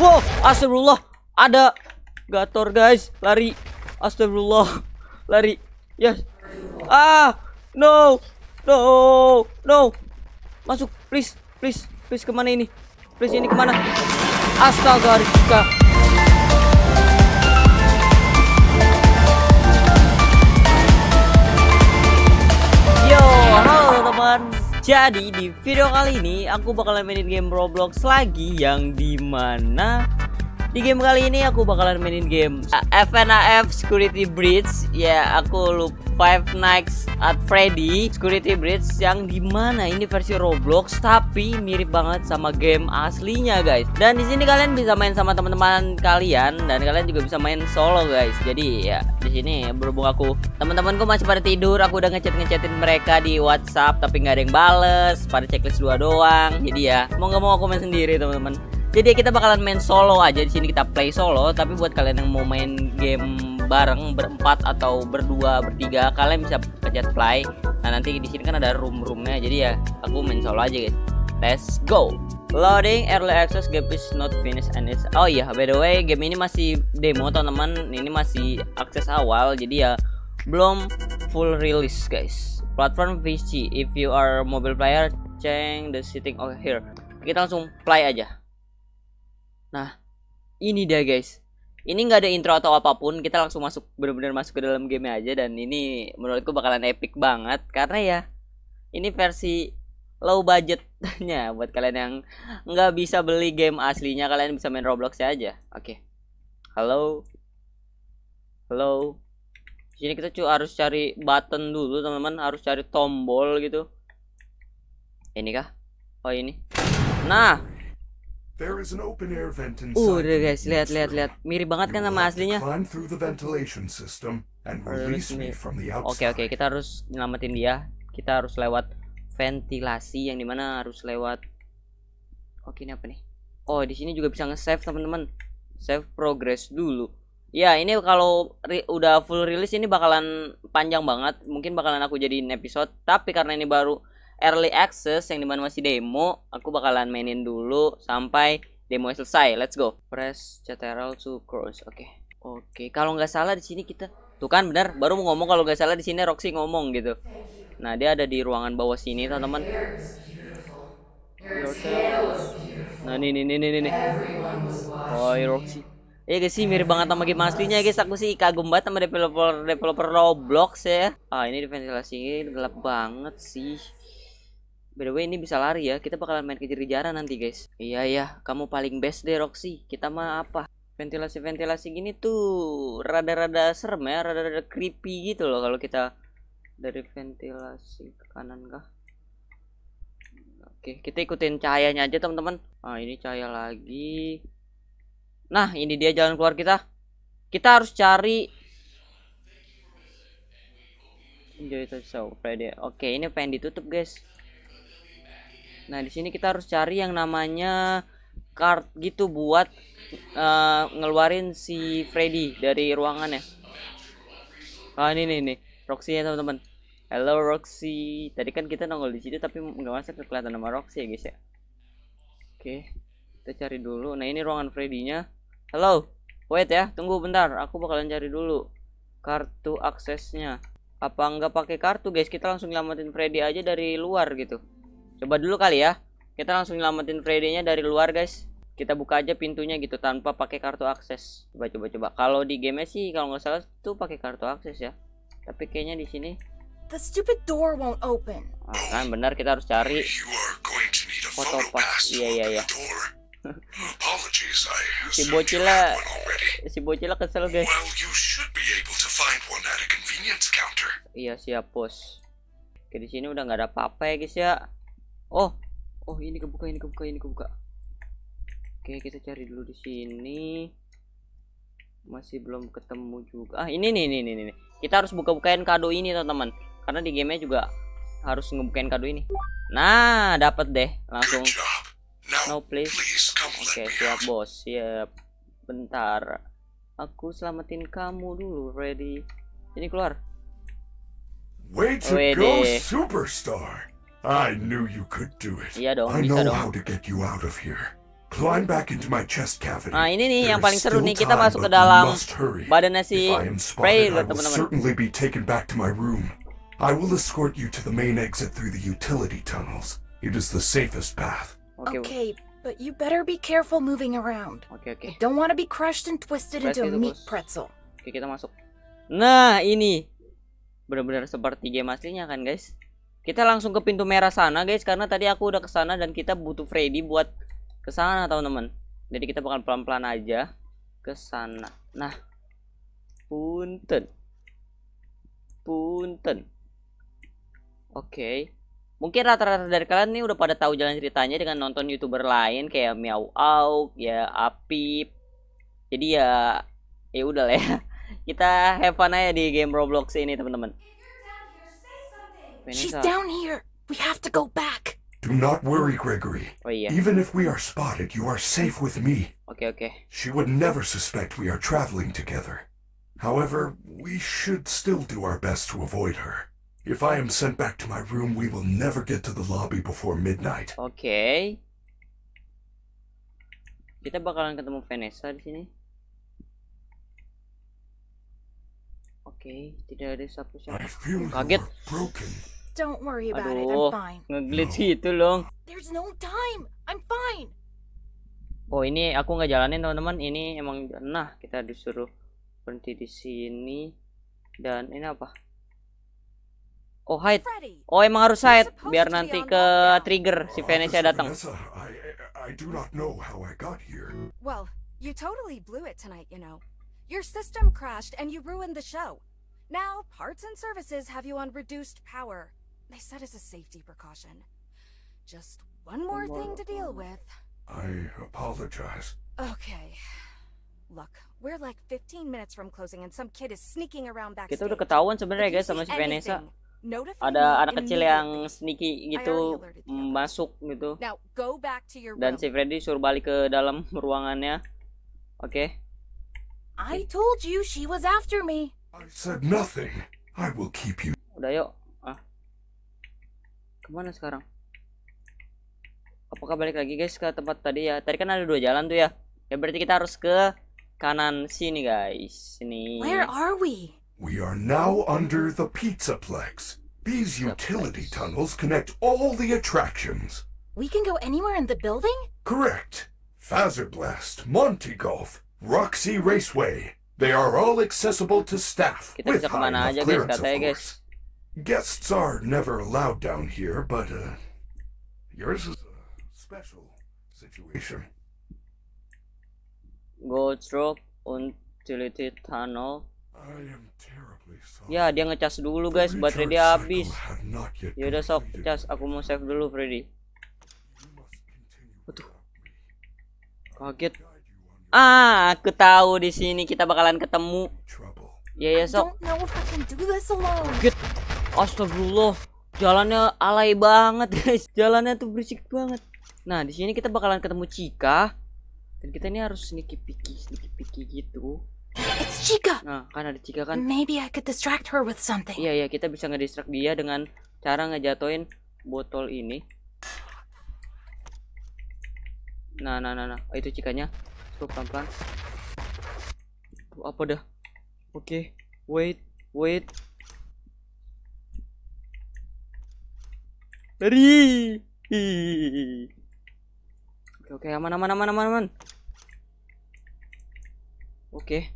Wow, astagfirullah. Ada Gator, guys. Lari. Astagfirullah. Lari. Yes. Ah, no. No, no. Masuk, please, please, please kemana ini? Please ini kemana? Astaga, Rizka. Jadi di video kali ini aku bakalan mainin game Roblox lagi yang dimana di game kali ini aku bakalan mainin game FNAF eh, Security Bridge ya aku lupa Five Nights at Freddy Security Bridge yang dimana ini versi Roblox tapi mirip banget sama game aslinya guys dan di sini kalian bisa main sama teman-teman kalian dan kalian juga bisa main solo guys jadi ya di sini berhubung aku teman-temanku masih pada tidur aku udah ngechat ngechatin mereka di WhatsApp tapi nggak ada yang bales pada checklist dua doang jadi ya mau nggak mau aku main sendiri teman-teman jadi kita bakalan main solo aja di sini kita play solo tapi buat kalian yang mau main game bareng berempat atau berdua bertiga kalian bisa pencet play nah nanti di sini kan ada room roomnya jadi ya aku main solo aja guys let's go Loading early access game is not finished and it's Oh iya, by the way, game ini masih demo teman-teman. Ini masih akses awal jadi ya belum full release, guys. Platform PC. If you are mobile player, change the setting over here. Kita langsung play aja. Nah, ini dia guys ini nggak ada intro atau apapun kita langsung masuk bener-bener masuk ke dalam game aja dan ini menurutku bakalan epic banget karena ya ini versi low budgetnya buat kalian yang nggak bisa beli game aslinya kalian bisa main Roblox ya aja oke okay. halo halo sini kita cu harus cari button dulu teman-teman harus cari tombol gitu ini kah oh ini nah There is Uh, udah guys, lihat lihat lihat. Mirip banget kan sama aslinya. Climb Oke oke, kita harus nyelamatin dia. Kita harus lewat ventilasi yang dimana harus lewat. Oke, oh, ini apa nih? Oh, di sini juga bisa nge-save, teman-teman. Save progress dulu. Ya, ini kalau udah full release ini bakalan panjang banget. Mungkin bakalan aku jadiin episode, tapi karena ini baru early access yang dimana masih demo aku bakalan mainin dulu sampai demo selesai let's go press ctrl to cross oke okay. oke okay. kalau nggak salah di sini kita tuh kan benar baru mau ngomong kalau nggak salah di sini Roxy ngomong gitu nah dia ada di ruangan bawah sini teman-teman nah ini ini ini ini oh Roxy Iya guys sih mirip banget sama game aslinya guys Aku sih kagum banget sama developer developer Roblox ya Ah ini ventilasi gelap banget sih By the way ini bisa lari ya Kita bakalan main kejar-kejaran nanti guys Iya ya Kamu paling best deh Roxy Kita mah apa Ventilasi-ventilasi gini tuh Rada-rada serem ya Rada-rada creepy gitu loh Kalau kita Dari ventilasi ke kanan kah Oke kita ikutin cahayanya aja teman-teman Nah ini cahaya lagi Nah ini dia jalan keluar kita Kita harus cari Enjoy the show Friday. Oke, ini pengen ditutup, guys. Nah, di sini kita harus cari yang namanya card gitu buat uh, ngeluarin si Freddy dari ruangan ya Ah, ini nih nih, Roxy ya teman-teman. Hello Roxy. Tadi kan kita nongol di situ tapi nggak masuk ke kelihatan nama Roxy ya, guys ya. Oke, kita cari dulu. Nah, ini ruangan Freddy-nya. Halo. Wait ya, tunggu bentar. Aku bakalan cari dulu kartu aksesnya. Apa nggak pakai kartu, guys? Kita langsung nyelamatin Freddy aja dari luar gitu. Coba dulu kali ya. Kita langsung nyelamatin Freddy-nya dari luar, guys. Kita buka aja pintunya gitu tanpa pakai kartu akses. Coba coba coba. Kalau di game sih kalau nggak salah tuh pakai kartu akses ya. Tapi kayaknya di sini The stupid door won't open. Ah, kan benar kita harus cari foto pas. Iya iya iya. si bocila si bocila kesel guys. Iya siap bos. Oke di sini udah nggak ada apa-apa ya guys ya oh oh ini kebuka ini kebuka ini kebuka oke kita cari dulu di sini masih belum ketemu juga ah ini nih nih nih nih kita harus buka-bukain kado ini teman-teman karena di gamenya juga harus ngebukain kado ini nah dapat deh langsung no please oke okay, siap bos siap bentar aku selamatin kamu dulu ready ini keluar way to go superstar I knew you could do it. Iya dong, I know dong. how to get you out of here. Climb back into my chest cavity. Nah, ini nih There yang paling seru nih. Kita masuk ke dalam badannya si Prey loh, teman-teman. certainly be taken back to my room. I will escort you to the main exit through the utility tunnels. It is the safest path. Okay, okay but you better be careful moving around. Okay, okay. Don't want to be crushed and twisted Press into a gitu, meat pretzel. Oke, okay, kita masuk. Nah, ini benar-benar seperti game aslinya kan, guys? Kita langsung ke pintu merah sana guys karena tadi aku udah kesana dan kita butuh Freddy buat kesana sana teman-teman. Jadi kita bakal pelan-pelan aja ke sana. Nah, punten. Punten. Oke. Okay. Mungkin rata-rata dari kalian nih udah pada tahu jalan ceritanya dengan nonton YouTuber lain kayak Miau Auk, ya Apip. Jadi ya ya udah lah ya. Kita have fun aja di game Roblox ini, teman-teman. finish She's up. down here. We have to go back. Do not worry, Gregory. Oh, yeah. Even if we are spotted, you are safe with me. Okay, okay. She would never suspect we are traveling together. However, we should still do our best to avoid her. If I am sent back to my room, we will never get to the lobby before midnight. Okay. Kita bakalan ketemu Vanessa di sini. okay, tidak ada satu siapa. Kaget. Broken. Don't worry about Aduh, it. I'm fine. Ngeglitch itu loh. There's no time. I'm fine. Oh, ini aku nggak jalanin, teman-teman. Ini emang nah kita disuruh berhenti di sini. Dan ini apa? Oh, hide. Oh, emang harus hide biar nanti ke trigger si Vanessa datang. I do not know how I got here. Well, you totally blew it tonight, you know. Your system crashed and you ruined the show. Now, parts and services have you on reduced power. They said it's a safety precaution. Just one more, one thing to deal with. I apologize. Okay. Look, we're like 15 minutes from closing and some kid is sneaking around backstage. Kita udah ketahuan sebenarnya guys sama si Vanessa. Ada anak kecil yang sneaky gitu masuk gitu. Now, go back to your Dan si Freddy suruh balik ke dalam ruangannya. Oke. Okay. I told you she was after me. I said nothing. I will keep you. Udah yuk kemana sekarang apakah balik lagi guys ke tempat tadi ya tadi kan ada dua jalan tuh ya ya berarti kita harus ke kanan sini guys sini where are we we are now under the pizza plex these utility tunnels connect all the attractions we can go anywhere in the building correct Fazerblast, Monty Golf, Roxy Raceway. They are all accessible to staff. Kita bisa kemana aja guys katanya guys. Guests are never allowed down here, but uh, yours is a special situation. Gotrok utility tunnel. Ya, dia ngecas dulu guys, baterai dia habis. Ya udah sok cas, aku mau save dulu Freddy. Aduh. Kaget. Ah, aku tahu di sini kita bakalan ketemu. Ya ya sok. Kaget. Astagfirullah, jalannya alay banget, guys. Jalannya tuh berisik banget. Nah, di sini kita bakalan ketemu Chika Dan kita ini harus sneaky picky, sneaky picky gitu. It's Chika. Nah, kan ada Chika kan. Maybe I could distract her with something. Iya, iya, kita bisa ngedistract dia dengan cara ngejatoin botol ini. Nah, nah, nah, nah. Oh, itu Chikanya. Stop pelan-pelan. Apa dah? Oke. Okay. Wait, wait, Beri. Oke oke aman aman aman aman aman. Oke.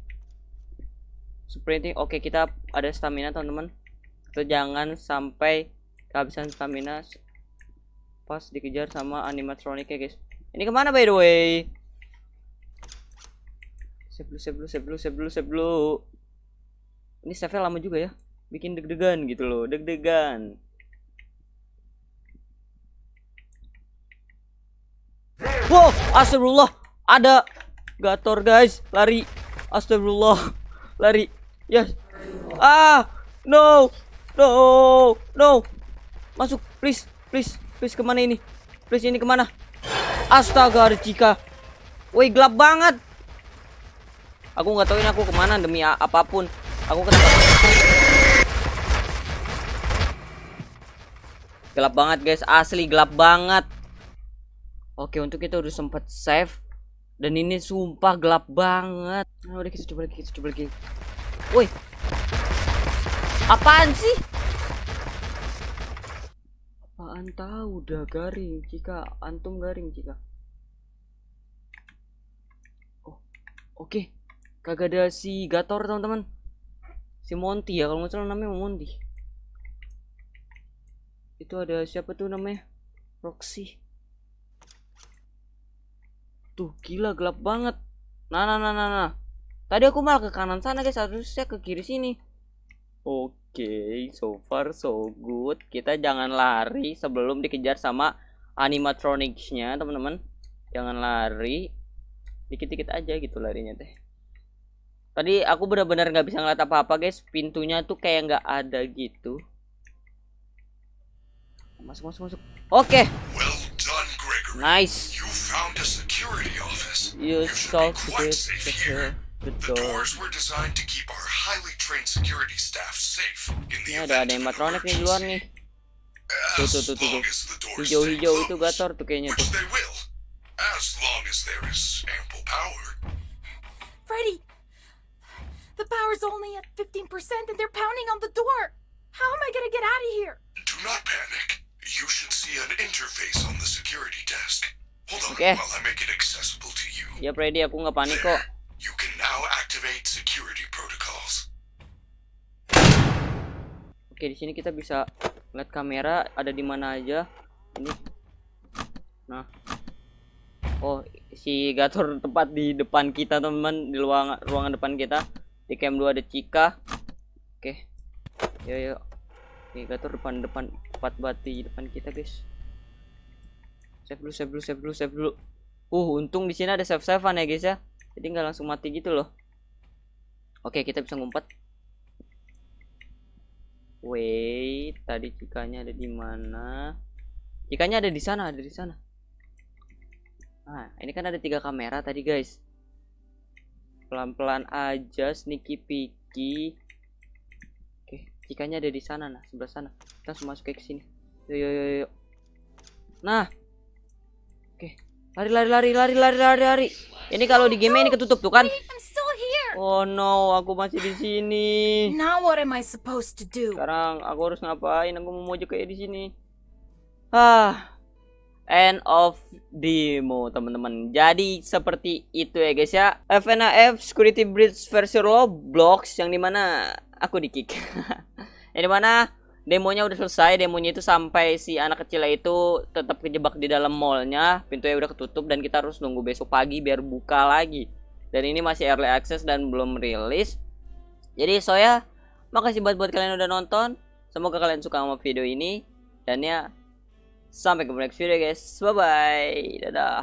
Sprinting. Oke kita ada stamina teman-teman. Kita jangan sampai kehabisan stamina pas dikejar sama animatronic ya guys. Ini kemana by the way? Seblu seblu seblu seblu seblu. Ini save lama juga ya. Bikin deg-degan gitu loh, deg-degan. Wow, astagfirullah. Ada Gator, guys. Lari. Astagfirullah. Lari. Yes. Ah, no. No, no. Masuk, please. Please, please kemana ini? Please ini kemana? Astaga, Jika. Woi, gelap banget. Aku nggak tahu ini aku kemana demi apapun. Aku kenapa? Gelap banget, guys. Asli gelap banget. Oke untuk kita udah sempet save dan ini sumpah gelap banget. Nah, udah kita gitu, coba lagi, kita gitu, coba lagi. Woi. Apaan sih? Apaan tahu udah garing jika antum garing jika. Oh. Oke. Kagak ada si Gator teman-teman. Si Monty ya kalau nggak salah namanya Monty. Itu ada siapa tuh namanya? Roxy Tuh gila gelap banget. Nah nah nah nah nah. Tadi aku malah ke kanan sana guys, harusnya ke kiri sini. Oke, okay, so far so good. Kita jangan lari sebelum dikejar sama animatronicsnya teman-teman. Jangan lari. Dikit-dikit aja gitu larinya teh. Tadi aku benar-benar nggak bisa ngeliat apa-apa guys. Pintunya tuh kayak nggak ada gitu. Masuk masuk masuk. Oke. Okay. Nice. You found a security office. You, should be quite safe here. The, the doors were designed to keep our highly trained security staff safe in the yeah, event ada animatronic nih di luar nih. Tuh tuh tuh tuh. Hijau-hijau itu Gator tuh kayaknya tuh. They will, as long as there is ample power. Freddy, the power's only at 15% and they're pounding on the door. How am I gonna get out of here? Do not panic. You should see an interface on the security desk. Hold on okay. while I make it accessible to you. Yep, ready. Aku nggak panik kok. You can now activate security protocols. Oke, okay, di sini kita bisa lihat kamera ada di mana aja. Ini. Nah. Oh, si Gator tepat di depan kita, teman-teman, di ruang ruangan depan kita. Di cam 2 ada Cika. Oke. Okay. Yo yo. Ini Gator depan-depan empat di depan kita guys save dulu save dulu save dulu save dulu uh untung di sini ada save savean ya guys ya jadi nggak langsung mati gitu loh oke kita bisa ngumpet wait tadi cikanya ada di mana cikanya ada di sana ada di sana nah ini kan ada tiga kamera tadi guys pelan-pelan aja sneaky peeky Jikanya ada di sana nah, sebelah sana. Kita semua masuk ke sini. Yo yo yo yo. Nah. Oke. Lari lari lari lari lari lari lari. Ini kalau di game ini ketutup tuh kan? Oh no, aku masih di sini. Now what am I supposed to do? Sekarang aku harus ngapain? Aku mau maju kayak di sini. Ah. End of demo teman-teman. Jadi seperti itu ya guys ya. FNAF Security Bridge versi Roblox yang dimana aku dikick. di mana demonya udah selesai, demonya itu sampai si anak kecil itu tetap kejebak di dalam mallnya, pintunya udah ketutup dan kita harus nunggu besok pagi biar buka lagi. Dan ini masih early access dan belum rilis. Jadi soya, makasih buat buat kalian udah nonton. Semoga kalian suka sama video ini. Dan ya, sampai ke next video guys. Bye-bye. Dadah.